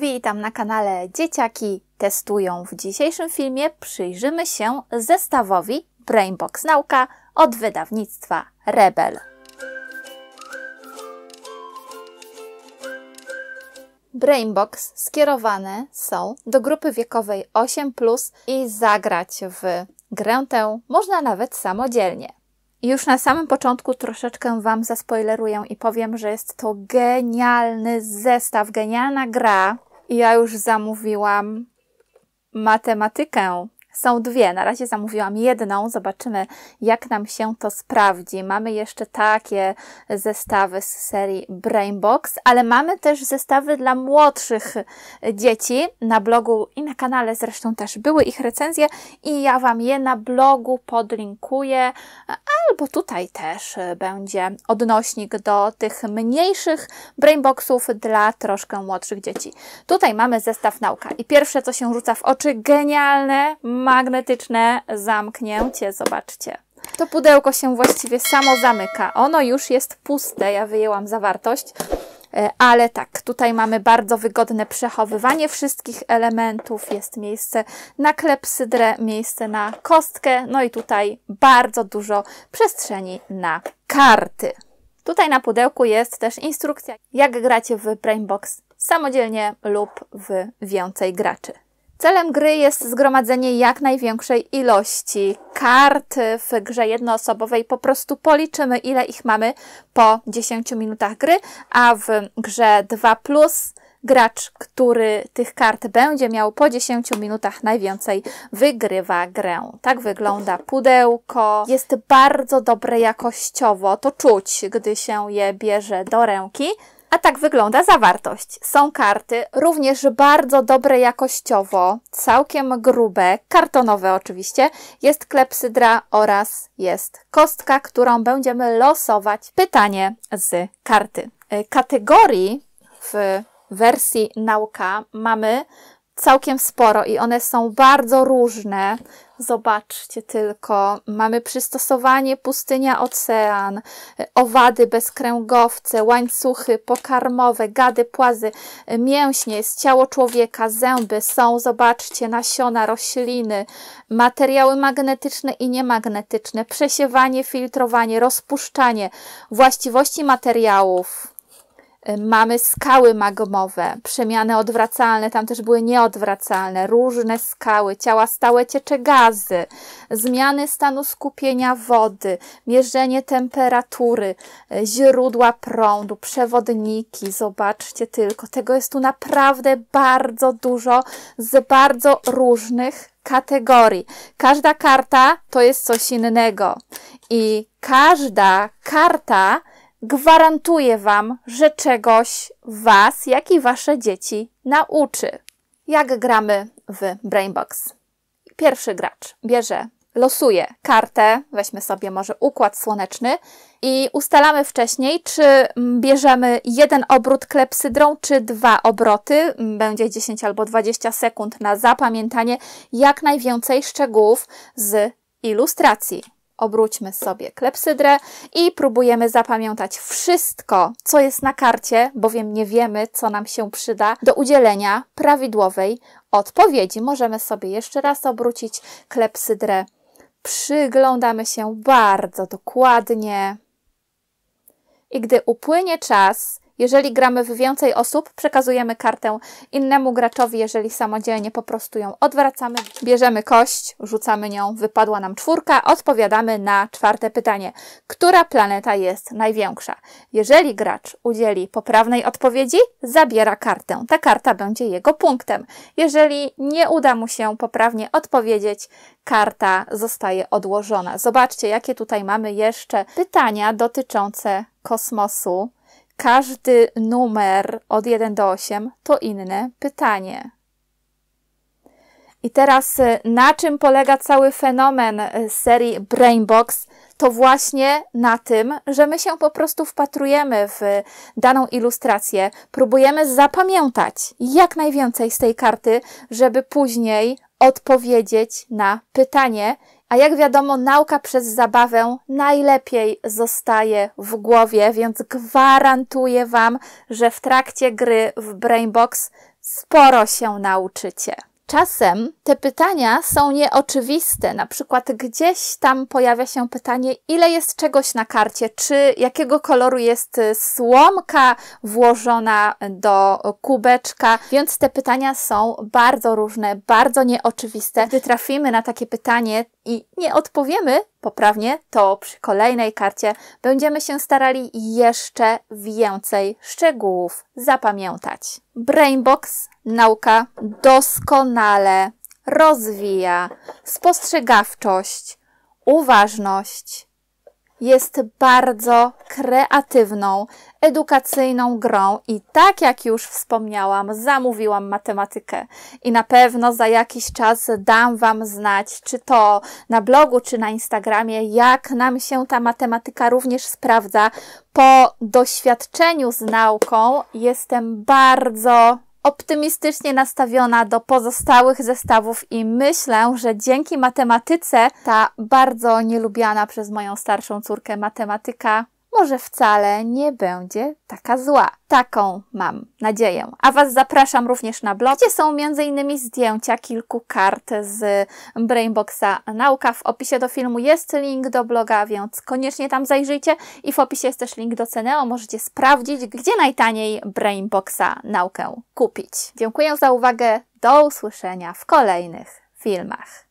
Witam na kanale Dzieciaki Testują. W dzisiejszym filmie przyjrzymy się zestawowi Brainbox Nauka od wydawnictwa Rebel. Brainbox skierowane są do grupy wiekowej 8 i zagrać w grę tę można nawet samodzielnie. Już na samym początku troszeczkę Wam zaspoileruję i powiem, że jest to genialny zestaw, genialna gra, ja już zamówiłam matematykę są dwie. Na razie zamówiłam jedną, zobaczymy jak nam się to sprawdzi. Mamy jeszcze takie zestawy z serii Brainbox, ale mamy też zestawy dla młodszych dzieci. Na blogu i na kanale zresztą też były ich recenzje i ja Wam je na blogu podlinkuję, albo tutaj też będzie odnośnik do tych mniejszych brainboxów dla troszkę młodszych dzieci. Tutaj mamy zestaw nauka i pierwsze co się rzuca w oczy, genialne, magnetyczne zamknięcie, zobaczcie. To pudełko się właściwie samo zamyka. Ono już jest puste, ja wyjęłam zawartość, e, ale tak, tutaj mamy bardzo wygodne przechowywanie wszystkich elementów. Jest miejsce na klepsydrę, miejsce na kostkę, no i tutaj bardzo dużo przestrzeni na karty. Tutaj na pudełku jest też instrukcja, jak gracie w Brainbox samodzielnie lub w więcej graczy. Celem gry jest zgromadzenie jak największej ilości kart w grze jednoosobowej. Po prostu policzymy, ile ich mamy po 10 minutach gry, a w grze 2 gracz, który tych kart będzie miał po 10 minutach najwięcej, wygrywa grę. Tak wygląda pudełko. Jest bardzo dobre jakościowo, to czuć, gdy się je bierze do ręki. A tak wygląda zawartość. Są karty, również bardzo dobre jakościowo, całkiem grube, kartonowe oczywiście. Jest klepsydra oraz jest kostka, którą będziemy losować pytanie z karty. Y, kategorii w wersji nauka mamy całkiem sporo i one są bardzo różne. Zobaczcie tylko, mamy przystosowanie pustynia ocean, owady bezkręgowce, łańcuchy pokarmowe, gady płazy, mięśnie, jest ciało człowieka, zęby są, zobaczcie, nasiona, rośliny, materiały magnetyczne i niemagnetyczne, przesiewanie, filtrowanie, rozpuszczanie, właściwości materiałów E, mamy skały magmowe, przemiany odwracalne, tam też były nieodwracalne, różne skały, ciała stałe ciecze gazy, zmiany stanu skupienia wody, mierzenie temperatury, e, źródła prądu, przewodniki. Zobaczcie tylko, tego jest tu naprawdę bardzo dużo z bardzo różnych kategorii. Każda karta to jest coś innego i każda karta gwarantuję Wam, że czegoś Was, jak i Wasze dzieci nauczy. Jak gramy w Brainbox? Pierwszy gracz bierze, losuje kartę, weźmy sobie może układ słoneczny i ustalamy wcześniej, czy bierzemy jeden obrót klepsydrą, czy dwa obroty. Będzie 10 albo 20 sekund na zapamiętanie jak najwięcej szczegółów z ilustracji obróćmy sobie klepsydrę i próbujemy zapamiętać wszystko, co jest na karcie, bowiem nie wiemy, co nam się przyda do udzielenia prawidłowej odpowiedzi. Możemy sobie jeszcze raz obrócić klepsydrę. Przyglądamy się bardzo dokładnie. I gdy upłynie czas jeżeli gramy w więcej osób, przekazujemy kartę innemu graczowi, jeżeli samodzielnie po prostu ją odwracamy. Bierzemy kość, rzucamy nią, wypadła nam czwórka, odpowiadamy na czwarte pytanie. Która planeta jest największa? Jeżeli gracz udzieli poprawnej odpowiedzi, zabiera kartę. Ta karta będzie jego punktem. Jeżeli nie uda mu się poprawnie odpowiedzieć, karta zostaje odłożona. Zobaczcie, jakie tutaj mamy jeszcze pytania dotyczące kosmosu każdy numer od 1 do 8 to inne pytanie. I teraz, y, na czym polega cały fenomen y, serii Brainbox? To właśnie na tym, że my się po prostu wpatrujemy w daną ilustrację, próbujemy zapamiętać jak najwięcej z tej karty, żeby później odpowiedzieć na pytanie, a jak wiadomo, nauka przez zabawę najlepiej zostaje w głowie, więc gwarantuję Wam, że w trakcie gry w Brainbox sporo się nauczycie. Czasem te pytania są nieoczywiste, na przykład gdzieś tam pojawia się pytanie, ile jest czegoś na karcie, czy jakiego koloru jest słomka włożona do kubeczka, więc te pytania są bardzo różne, bardzo nieoczywiste. Gdy trafimy na takie pytanie i nie odpowiemy, poprawnie, to przy kolejnej karcie będziemy się starali jeszcze więcej szczegółów zapamiętać. Brainbox nauka doskonale rozwija spostrzegawczość, uważność. Jest bardzo kreatywną, edukacyjną grą i tak jak już wspomniałam, zamówiłam matematykę i na pewno za jakiś czas dam Wam znać, czy to na blogu, czy na Instagramie, jak nam się ta matematyka również sprawdza. Po doświadczeniu z nauką jestem bardzo optymistycznie nastawiona do pozostałych zestawów i myślę, że dzięki matematyce ta bardzo nielubiana przez moją starszą córkę matematyka może wcale nie będzie taka zła. Taką mam nadzieję. A Was zapraszam również na blog, gdzie są m.in. zdjęcia kilku kart z Brainboxa Nauka. W opisie do filmu jest link do bloga, więc koniecznie tam zajrzyjcie i w opisie jest też link do Ceneo. Możecie sprawdzić, gdzie najtaniej Brainboxa Naukę kupić. Dziękuję za uwagę. Do usłyszenia w kolejnych filmach.